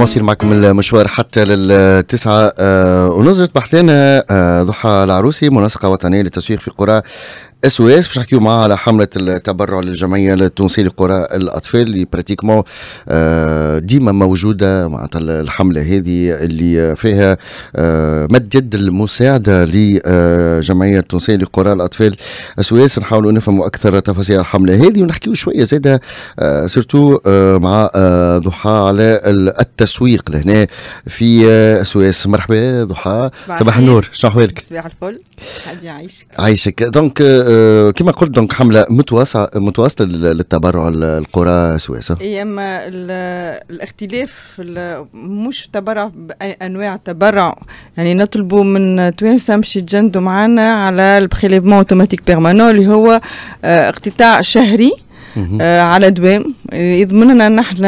مصير معكم المشوار حتى للتسعة آه، ونظرة بحثنا آه، ضحى العروسي منسقة وطنية للتسويق في قرى اس او اس باش نحكيو معاها على حمله التبرع للجمعيه التونسيه لقراء الاطفال اللي براتيكمون آه، ديما موجوده معناتها الحمله هذه اللي فيها آه، مد يد المساعده للجمعيه آه، التونسيه لقراء الاطفال اس او اس نحاولوا نفهموا اكثر تفاصيل الحمله هذه ونحكيو شويه زاده سيرتو مع ضحى على التسويق لهنا في اس او اس مرحبا ضحى صباح النور شنو احوالك؟ صباح الفل عايشك عايشك دونك آه، كما قلت دونك حمله متواصله متواصله للتبرع القرى سويسا اي اما الاختلاف مش تبرع باي انواع تبرع يعني نطلبوا من توانسه مش يتجندوا معنا على البريليفمون اوتوماتيك بيرمانون اللي هو آه، اقتطاع شهري آه، على دوام يضمننا نحن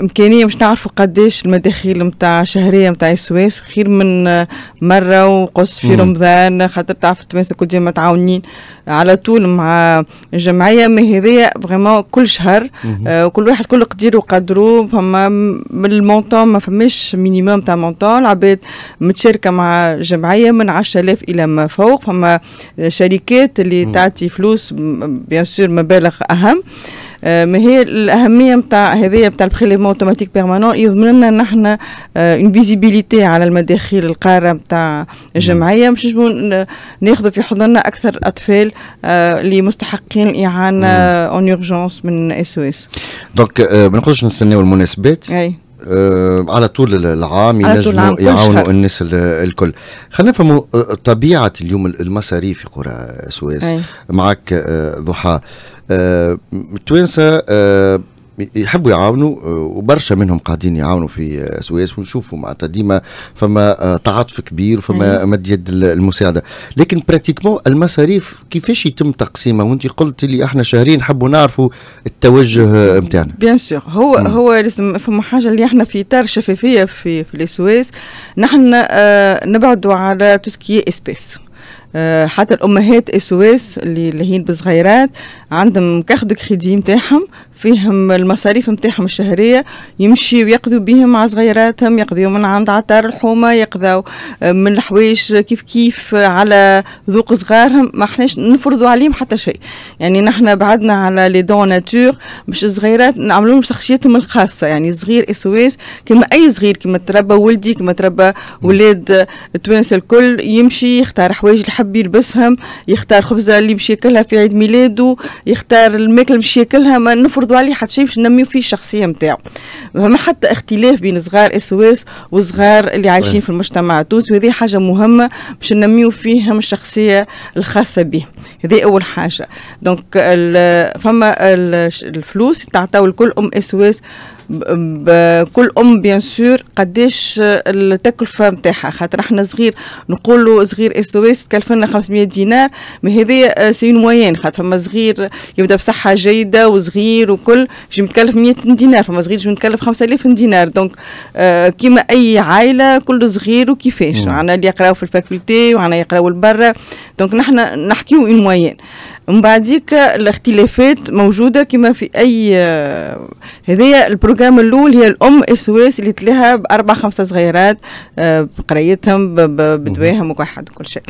امكانيه باش نعرفوا قداش المداخيل نتاع شهريه نتاع السويس خير من مره وقص في رمضان خاطر تعرف كل ديما متعاونين على طول مع الجمعيه ما هذيا فريمون كل شهر وكل آه، واحد كل قدير وقدرو فما من المونتون ما فماش مينيموم تاع مونتون العباد متشاركه مع جمعيه من 10000 الى ما فوق فما شركات اللي تعطي فلوس بيان سور مبالغ اهم آه آه، ما هي الاهميه نتاع هذايا نتاع البخيليمون اوتوماتيك بيرمانون يضمن لنا نحن اون آه، فيزيبيليتي على المداخيل القاره نتاع الجمعيه باش نجمو ناخذ في حضننا اكثر اطفال آه، اللي مستحقين الاعانه اون اورجونس من اس او اس دونك ما نقولش نستناو المناسبات آه على طول العام ينجموا يعاونوا الناس الكل خلينا نفهموا آه، طبيعه اليوم المصاريف في قرى سويس أي. معك آه ضحى التوانسه آه, آه، يحبوا يعاونوا آه، وبرشا منهم قاعدين يعاونوا في سويس ونشوفوا معناتها ديما فما آه، تعاطف كبير وفما أيوة. مد يد المساعده لكن براتيكمون المصاريف كيفاش يتم تقسيمها وانت قلت لي احنا شهرين نحبوا نعرفوا التوجه نتاعنا بيان سور هو م. هو لازم فما حاجه اللي احنا في اطار شفافيه في في السويس نحن آه، نبعدوا على توسكي اسبيس حتى الامهات اس او اس اللي, اللي هي بصغيرات عندهم كاخدو كريدي نتاعهم فيهم المصاريف نتاعهم الشهريه يمشي ويقضوا بهم مع صغيراتهم يقضوا من عند عطار الحومه يقضوا آه، من الحوايج كيف كيف على ذوق صغارهم ما احناش نفرضوا عليهم حتى شيء يعني نحن بعدنا على لي دون ناتور باش الصغيرات نعملوا لهم شخصيتهم الخاصه يعني صغير اس او اس كما اي صغير كما تربى ولدي كما تربى ولاد التوانسه الكل يمشي يختار حوايج اللي يحب يلبسهم يختار خبزه اللي يمشي ياكلها في عيد ميلاده يختار الماكله اللي يمشي ياكلها ما نفرض يقعدوا عليه حتى شيء باش ننميو فيه الشخصيه نتاعو فما حتى اختلاف بين صغار اس او اس وصغار اللي عايشين في المجتمع التونسي وهذه حاجه مهمه باش ننميو فيهم الشخصيه الخاصه به هذه اول حاجه دونك فما الفلوس تعطاو لكل ام اس او اس بكل ام بيان سور قداش التكلفه نتاعها خاطر احنا صغير نقولوا صغير اس او اس تكلفنا 500 دينار ما هذه آه، سي موين خاطر فما صغير يبدا بصحه جيده وصغير وكل باش متكلف 100 دينار فما صغير باش متكلف 5000 دينار دونك آه، كيما اي عائله كل صغير وكيفاش معنا اللي يقراو في الفاكولتي وعنا يقراو لبرا دونك نحنا نحكيو اون موين من بعديك الاختلافات موجوده كما في اي آه، هذايا البروجرام حاجه الاول هي الام اسويس اللي تلاها باربع خمسه صغيرات آه، بقرايتهم بدواهم وكحد وكل شيء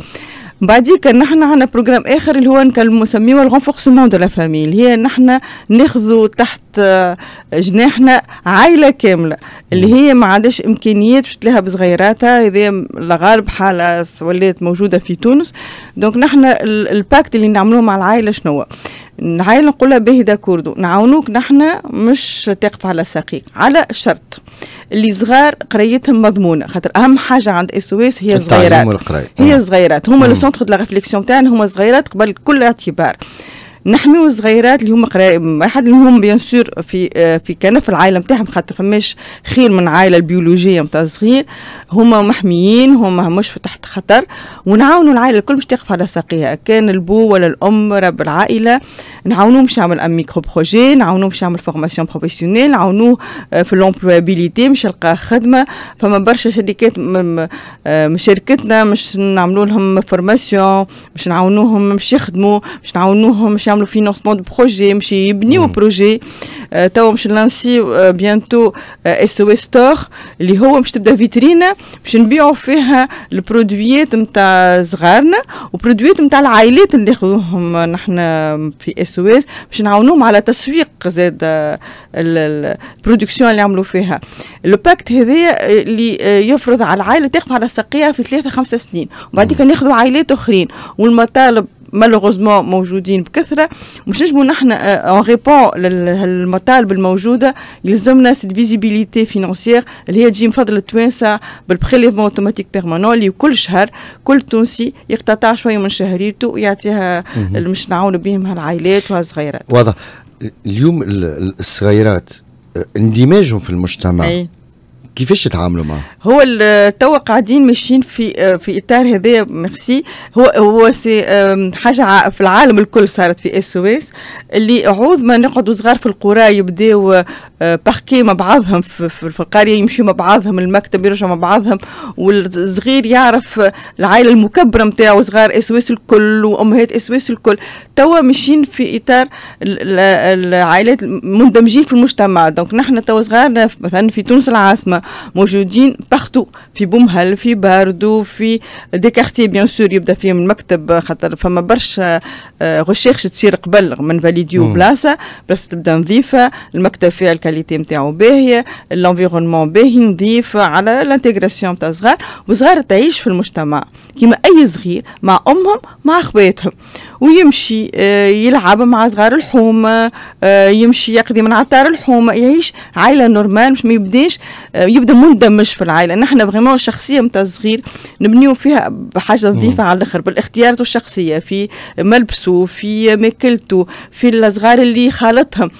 بعديك نحن عندنا بروجرام اخر اللي هو نسميه الغونفورسمون دو لا فامي اللي هي نحن ناخذوا تحت آه، جناحنا عائله كامله اللي هي ما عندهاش امكانيات باش تلاها بصغيراتها اذا الغالب حاله ولات موجوده في تونس دونك نحن الباكت اللي نعملوه مع العائله شنو هو؟ نعاين نقولها به داكوردو نعاونوك نحنا مش تقف على ساقيك على شرط اللي صغار قرايتهم مضمونه خاطر اهم حاجه عند اس او اس هي صغيرات هي نعم. صغيرات هما لو سونتر دو لا ريفليكسيون تاعنا هما صغيرات قبل كل اعتبار نحميو الصغيرات اللي هما قرايب واحد اللي هم بيان سور في آه، في كنف العائله نتاعهم خاطر فماش خير من العائله البيولوجيه نتاع الصغير هما محميين هما مش تحت خطر ونعاونوا العائله الكل باش تقف على ساقيها كان البو ولا الام رب العائله نعاونوه باش يعمل ان ميكرو بروجي نعاونوه باش يعمل فورماسيون بروفيسيونيل نعاونوه آه، في لومبلوابيليتي باش يلقى خدمه فما برشا شركات مشاركتنا آه، مش نعملوا لهم فورماسيون باش نعاونوهم باش يخدموا باش نعاونوهم باش يعملوا فينونسمون دو بروجي مشي يبنيو بروجي توا باش نلانسيو بيانتو اس او ستور اللي هو باش تبدا فيترينا باش نبيعوا فيها البرودويات نتاع صغارنا وبرودويات نتاع العائلات اللي ناخذوهم نحن في اس او اس باش نعاونوهم على تسويق زاد البرودكسيون اللي عملوا فيها الباكت هذايا اللي يفرض على العائله تاخذ على ساقيها في ثلاثه خمسه سنين وبعد كان عائلات اخرين والمطالب مالوغوزمون موجودين بكثره مش نجمو نحن اون آه، ريبون للمطالب الموجوده يلزمنا سيت فيزيبيليتي فينونسيير اللي هي تجي فضل التوانسه بالبريليفمون اوتوماتيك بيرمانون اللي كل شهر كل تونسي يقتطع شويه من شهريته ويعطيها اللي مش نعاونوا بهم هالعائلات وهالصغيرات واضح اليوم الصغيرات آه، اندماجهم في المجتمع أي. كيفاش يتعاملوا معه؟ هو توا قاعدين ماشيين في آه، في اطار هذا ميرسي هو هو سي حاجه في العالم الكل صارت في اس او اس اللي عوض ما نقعدوا صغار في القرى يبداوا آه، باركي مع بعضهم في, في القريه يمشوا مع بعضهم المكتب يرجعوا مع بعضهم والصغير يعرف العائله المكبره نتاعو صغار اس او اس الكل وامهات اس او اس الكل توا ماشيين في اطار العائلات مندمجين في المجتمع دونك نحن توا صغارنا مثلا في تونس العاصمه موجودين بارتو في بومهل في باردو في دي كارتي بيان سور يبدا فيهم المكتب خاطر فما برشا غشيخش آه، تصير قبل من فاليديو بلاصه بلاصه تبدا نظيفه المكتب فيها الكاليتي نتاعو باهيه الانفيرونمون باهي نظيف على الانتيغراسيون تاع صغار وصغار تعيش في المجتمع كيما اي أي صغير مع امهم مع اخواتهم ويمشي آه، يلعب مع صغار الحومه آه، يمشي يقضي من عطار الحومه يعيش عائله نورمال مش ما يبداش آه، يبدا مندمج في العائله نحن فريمون الشخصيه نتاع الصغير نبنيو فيها بحاجه نظيفه على الاخر بالاختيارات الشخصيه في ملبسه في ماكلته في الصغار اللي خالطهم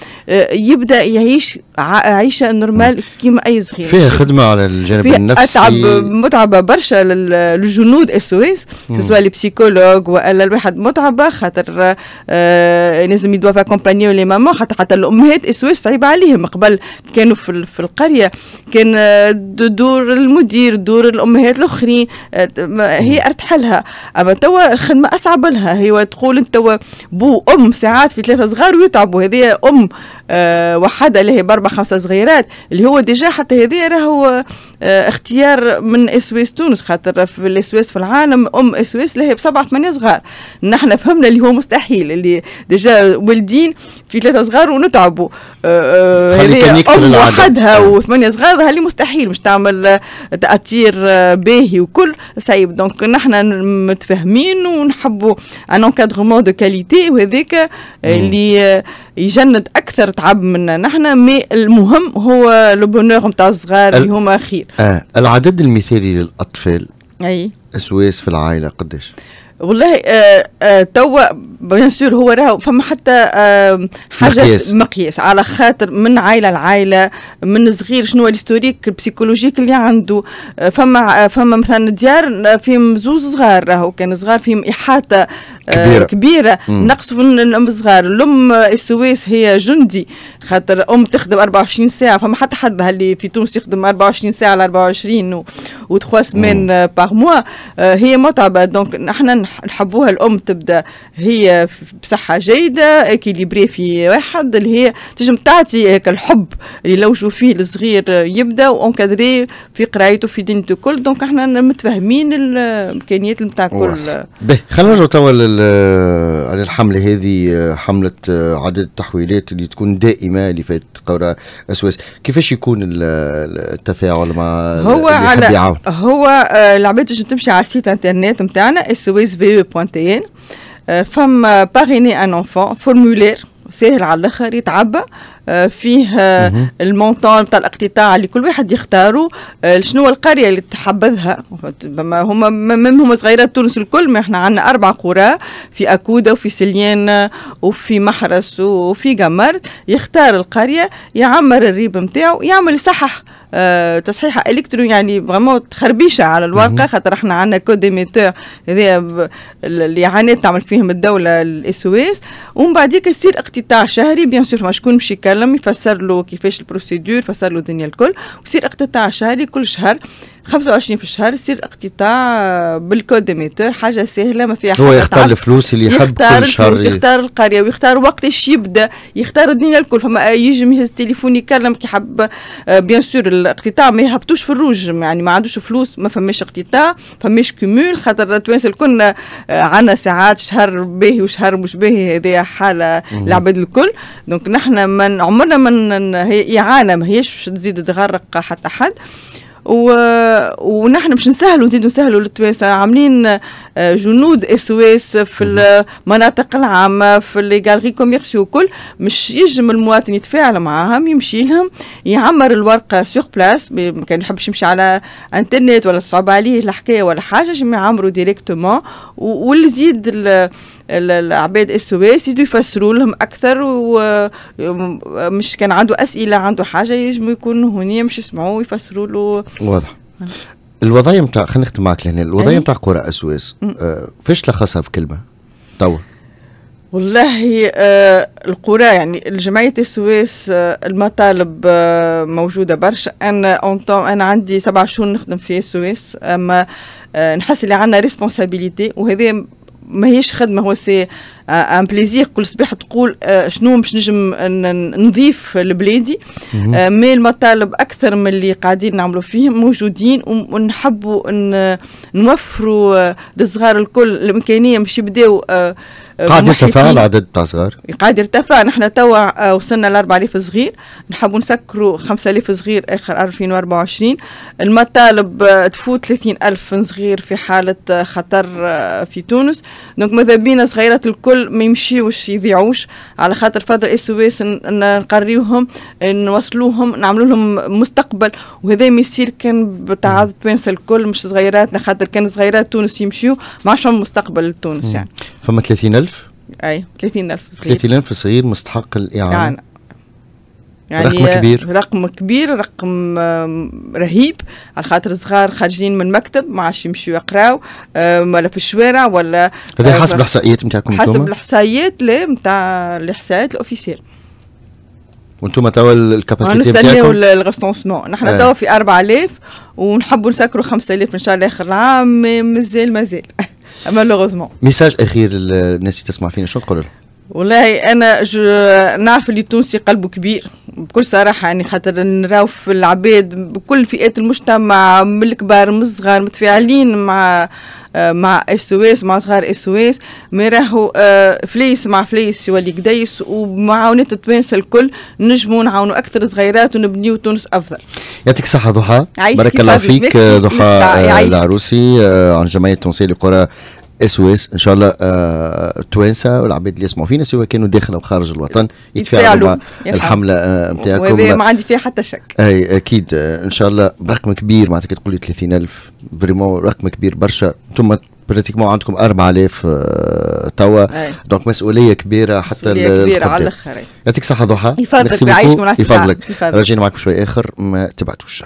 يبدا يعيش عيشة نورمال كيما اي صغير فيها خدمه على الجانب النفسي اتعب متعبه برشا للجنود اس او اس سواء لي بسيكولوج والا الواحد متعبه خاطر آه لازم يدوا كومبانيو لي مامون خاطر حتى الامهات اس او اس عليهم قبل كانوا في, في القريه كان آه، دور المدير دور الامهات الاخرين آه، هي ارتحلها اما توا الخدمه اصعب لها هي تقول انت بو ام ساعات في ثلاثه صغار ويتعبوا هذه ام آه، وحده اللي هي باربع خمسه صغيرات اللي هو ديجا حتى هذه راهو آه، اختيار من اسويس تونس خاطر في الاسويس في العالم ام اسويس اللي هي بسبعه ثمانيه صغار نحن فهمنا اللي هو مستحيل اللي ديجا والدين في ثلاثه صغار ونتعبوا أه، أه، هذه ام وحدها نعم. وثمانيه صغار هاللي مستحيل مش تعمل أه، تاثير باهي وكل صعيب دونك نحن متفاهمين ونحبوا ان انكادرمون دو كاليتي وهذاك اللي يجند اكثر تعب منا نحن مي المهم هو لو بونور نتاع الصغار اللي هما خير آه العدد المثالي للاطفال اي اسواس في العائله قداش والله آه آه توا بيان سور هو راهو فما حتى حاجه مقياس. مقياس على خاطر من عائله لعائله من صغير شنو الهستوريك البسيكولوجيك اللي عنده فما فما مثلا ديار فيهم زوز صغار راهو كان صغار فيهم احاطه آه، كبيره, كبيرة. نقصوا من الام صغار الام السويس هي جندي خاطر ام تخدم 24 ساعه فما حتى حد اللي في تونس يخدم 24 ساعه على 24 و, و 3 سمان باغ موا هي متعبه دونك احنا نحبوها الام تبدا هي بصحه جيده اكيليبري في واحد اللي هي تجم تعطي هيك الحب اللي لوجوا فيه الصغير يبدا وانكادري في قرايته في دينته كل دونك احنا متفاهمين الامكانيات نتاع الكل به خلينا نرجعوا توا على الحمله هذه حمله عدد التحويلات اللي تكون دائمه اللي فات قرا اسواس كيفاش يكون التفاعل مع هو على هو آه، العباد تمشي على السيت انترنت نتاعنا اس او اس تي ان فما باريني ان انفون فورمولير ساهل على الاخر يتعبى آه، فيه آه، المونطون تاع الاقتطاع اللي كل واحد يختاره آه، شنو القريه اللي تحبذها هما مهم هما صغيرات تونس الكل ما احنا عندنا اربع قرى في اكوده وفي سليان وفي محرس وفي قمرت يختار القريه يعمر الريب نتاعو يعمل صحح أه تصحيح الكترو يعني فريمون تخربيشه على الواقع خاطر احنا عندنا كود ايميتور اللي عانيت تعمل فيهم الدوله الاسويس ومن بعديك يصير اقتطاع شهري بيان سور شكون مشي يتكلم يفسر له كيفاش البروسيدور فسر له الدنيا الكل ويصير اقتطاع شهري كل شهر 25 في الشهر يصير اقتطاع بالكود ميتور حاجه سهله ما فيها حاجه هو يختار الفلوس اللي يحب كل شهر يختار القريه ويختار وقتاش يبدا يختار الدنيا الكل فما يجي يهز تليفون يكلم كي حب بيان آه، سور الاقتطاع ما يهبطوش في الروج يعني ما عندوش فلوس ما فماش اقتطاع فماش كومول خاطر التوانسه الكل آه، عندنا ساعات شهر باهي وشهر مش باهي هذه حاله العباد الكل دونك نحن من عمرنا من هي اعانه ما هيش تزيد تغرق حتى حد و... ونحن باش نسهلوا نزيدوا نسهلوا للتوانسه عاملين آه، جنود اس او اس في المناطق العامه في لي غالري كوميرسيو كل مش يجم المواطن يتفاعل معاهم يمشي لهم يعمر الورقه سيغ بلاس كان يحبش يمشي على انترنت ولا صعب عليه الحكايه ولا حاجه يجم يعمروا ديريكتومون واللي زيد العباد السويس يزيدوا يفسروا لهم اكثر ومش كان عنده اسئله عنده حاجه يجموا يكونوا هنا مش يسمعوا يفسروا له واضح الوضعيه نتاع خلينا نختم معك لهنا الوضعيه نتاع إيه؟ قرى السويس آه فاش تلخصها بكلمه توا والله آه القرى يعني الجمعية السويس آه المطالب آه موجودة برشا أنا أنا عندي سبع شهور نخدم في السويس أما آه نحس اللي عندنا ريسبونسابيليتي وهذا ماهيش خدمه هو سي ان آه، بليزير كل صباح تقول آه، شنو باش نجم نضيف لبلادي آه، مي المطالب اكثر من اللي قاعدين نعملوا فيهم موجودين ونحبوا نوفروا للصغار الكل الامكانيه باش يبداو آه، قاعد يرتفع العدد تاع صغار قاعد يرتفع نحن توا آه، وصلنا ل 4000 صغير نحبوا نسكروا 5000 صغير اخر 2024 المطالب آه، تفوت 30000 صغير في حاله خطر في تونس دونك ماذا بينا صغيرات الكل ما يمشيوش يضيعوش على خاطر فضل اس او اس نقريوهم نوصلوهم نعملوا لهم مستقبل وهذا ما يصير كان بتعاضد تونس الكل مش صغيراتنا خاطر كان صغيرات تونس يمشيو ما عادش مستقبل لتونس يعني فما 30000 اي 30000 صغير 30000 صغير مستحق الاعانه يعني. يعني رقم كبير رقم كبير رقم رهيب على خاطر الصغار خارجين من المكتب ما عادش يمشيو يقراو ولا في الشوارع ولا هذا آه، حسب الاحصائيات نتاعكم حسب الاحصائيات لا نتاع الاحصائيات الاوفيسيال وانتم توا الكاباسيتي نتاعكم آه، نستناو الغسونسمون نحن توا آه. في 4000 ونحبوا نسكروا 5000 ان شاء الله اخر العام مازال مازال malheureusement. Message اخير للناس اللي تسمع فينا شنو نقول لهم؟ والله انا جو نعرف اللي التونسي قلبه كبير بكل صراحه يعني خاطر نراو في العباد بكل فئات المجتمع من الكبار من الصغار متفاعلين مع مع اس او اس مع صغار اس او اس مي راهو آه، فليس مع فليس يولي قديس ومعاونات التوانسه الكل نجموا نعاونوا اكثر صغيرات ونبنيو تونس افضل يعطيك الصحه ضحى بارك الله فيك ضحى العروسي آه، عن جمعيه التونسيه للقرى اس ان شاء الله التوانسه آه، والعباد اللي يسمعوا فينا سواء كانوا داخل او خارج الوطن يتفاعلوا مع الحمله نتاعكم آه، ما عندي فيها حتى شك اي اكيد آه، ان شاء الله برقم كبير معناتها تقول لي 30000 فريمون رقم كبير برشا ثم براتيكمون عندكم 4000 توا دونك مسؤوليه كبيره حتى مسؤوليه كبيره على الاخر يعطيك صحه ضحى يفضلك يعيشكم يفضلك رجعنا معكم شوي اخر ما تبعتوش